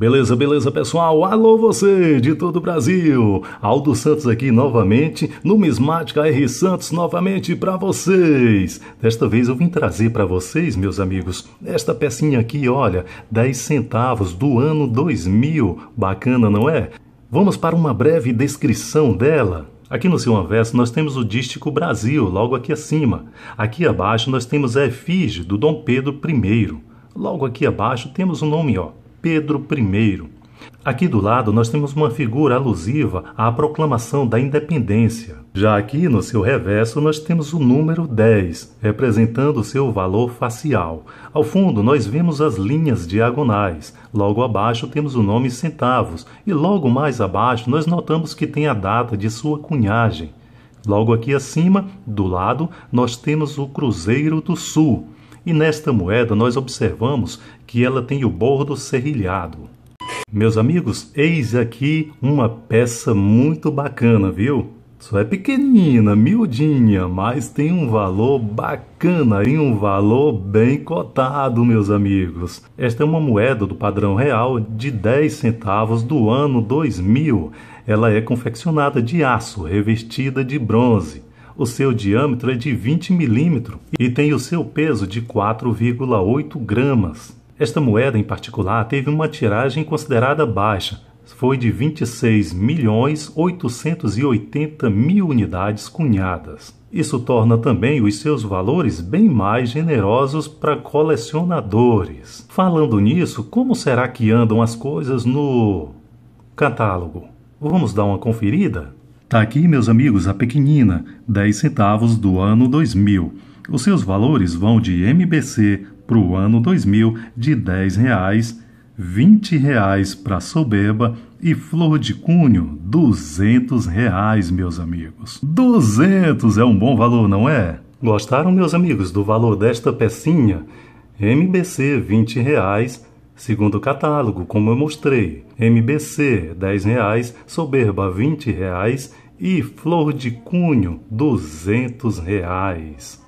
Beleza, beleza, pessoal? Alô você de todo o Brasil. Aldo Santos aqui novamente, numismática R Santos novamente para vocês. Desta vez eu vim trazer para vocês, meus amigos, esta pecinha aqui, olha, 10 centavos do ano 2000. Bacana, não é? Vamos para uma breve descrição dela. Aqui no seu anverso nós temos o dístico Brasil, logo aqui acima. Aqui abaixo nós temos a efígie do Dom Pedro I. Logo aqui abaixo temos o nome, ó, Pedro I. Aqui do lado nós temos uma figura alusiva à proclamação da independência. Já aqui no seu reverso nós temos o número 10, representando seu valor facial. Ao fundo nós vemos as linhas diagonais. Logo abaixo temos o nome centavos e logo mais abaixo nós notamos que tem a data de sua cunhagem. Logo aqui acima, do lado, nós temos o Cruzeiro do Sul e nesta moeda nós observamos que ela tem o bordo serrilhado. Meus amigos, eis aqui uma peça muito bacana, viu? Só é pequenina, miudinha, mas tem um valor bacana e um valor bem cotado, meus amigos. Esta é uma moeda do padrão real de 10 centavos do ano 2000. Ela é confeccionada de aço, revestida de bronze. O seu diâmetro é de 20 milímetros e tem o seu peso de 4,8 gramas. Esta moeda em particular teve uma tiragem considerada baixa, foi de 26 milhões 880 mil unidades cunhadas. Isso torna também os seus valores bem mais generosos para colecionadores. Falando nisso, como será que andam as coisas no catálogo? Vamos dar uma conferida? Tá aqui, meus amigos, a pequenina, 10 centavos do ano 2000. Os seus valores vão de MBC para o ano 2000 de 10 reais, 20 reais para Soberba e Flor de Cunho, 200 reais, meus amigos. 200 é um bom valor, não é? Gostaram, meus amigos, do valor desta pecinha? MBC, 20 reais, Segundo o catálogo, como eu mostrei, MBC R$ reais, Soberba R$ reais e Flor de Cunho duzentos reais.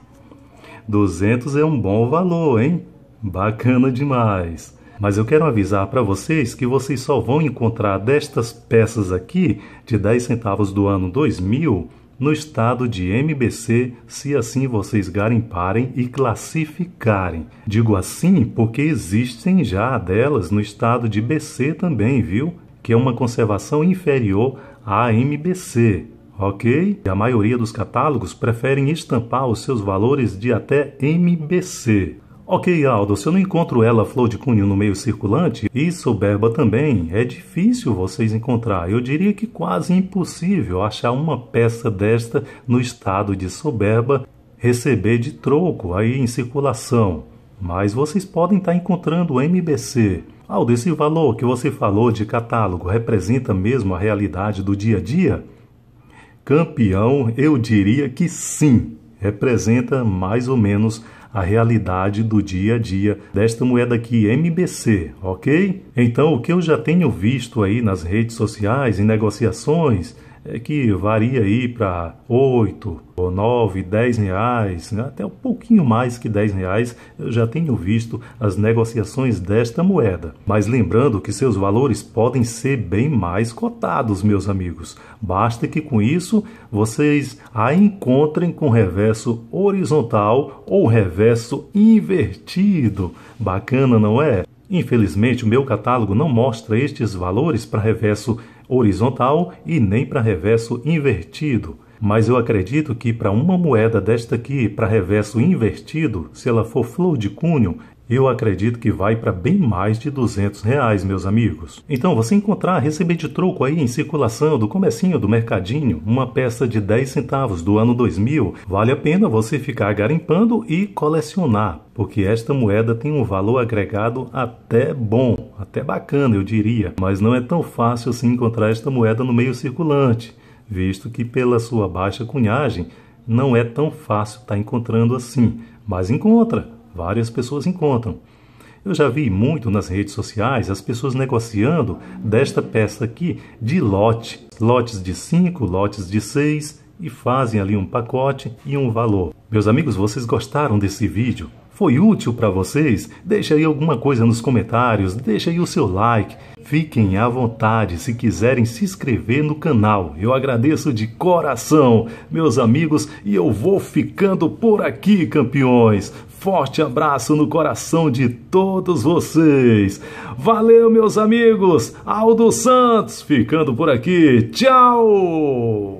Duzentos é um bom valor, hein? Bacana demais! Mas eu quero avisar para vocês que vocês só vão encontrar destas peças aqui de 10 centavos do ano 2000 no estado de MBC, se assim vocês garimparem e classificarem. Digo assim porque existem já delas no estado de BC também, viu? Que é uma conservação inferior à MBC, ok? A maioria dos catálogos preferem estampar os seus valores de até MBC. Ok, Aldo, se eu não encontro ela flor de cunho no meio circulante e soberba também, é difícil vocês encontrar. Eu diria que quase impossível achar uma peça desta no estado de soberba receber de troco aí em circulação. Mas vocês podem estar encontrando MBC. Aldo, esse valor que você falou de catálogo representa mesmo a realidade do dia a dia? Campeão, eu diria que sim. Representa mais ou menos a realidade do dia a dia desta moeda aqui, MBC, ok? Então, o que eu já tenho visto aí nas redes sociais, em negociações, é que varia aí para 8 ou 9, 10 reais, né? até um pouquinho mais que 10 reais, eu já tenho visto as negociações desta moeda. Mas lembrando que seus valores podem ser bem mais cotados, meus amigos. Basta que com isso vocês a encontrem com reverso horizontal ou reverso invertido. Bacana, não é? Infelizmente, o meu catálogo não mostra estes valores para reverso horizontal e nem para reverso invertido. Mas eu acredito que para uma moeda desta aqui, para reverso invertido, se ela for flor de cunho, eu acredito que vai para bem mais de 200 reais, meus amigos. Então, você encontrar, receber de troco aí em circulação do comecinho do mercadinho, uma peça de 10 centavos do ano 2000, vale a pena você ficar garimpando e colecionar, porque esta moeda tem um valor agregado até bom, até bacana, eu diria. Mas não é tão fácil assim encontrar esta moeda no meio circulante, visto que pela sua baixa cunhagem, não é tão fácil estar tá encontrando assim. Mas encontra! várias pessoas encontram. Eu já vi muito nas redes sociais as pessoas negociando desta peça aqui de lote, lotes de 5, lotes de 6 e fazem ali um pacote e um valor. Meus amigos, vocês gostaram desse vídeo? Foi útil para vocês? Deixa aí alguma coisa nos comentários, deixa aí o seu like. Fiquem à vontade se quiserem se inscrever no canal. Eu agradeço de coração, meus amigos, e eu vou ficando por aqui, campeões. Forte abraço no coração de todos vocês. Valeu, meus amigos. Aldo Santos ficando por aqui. Tchau!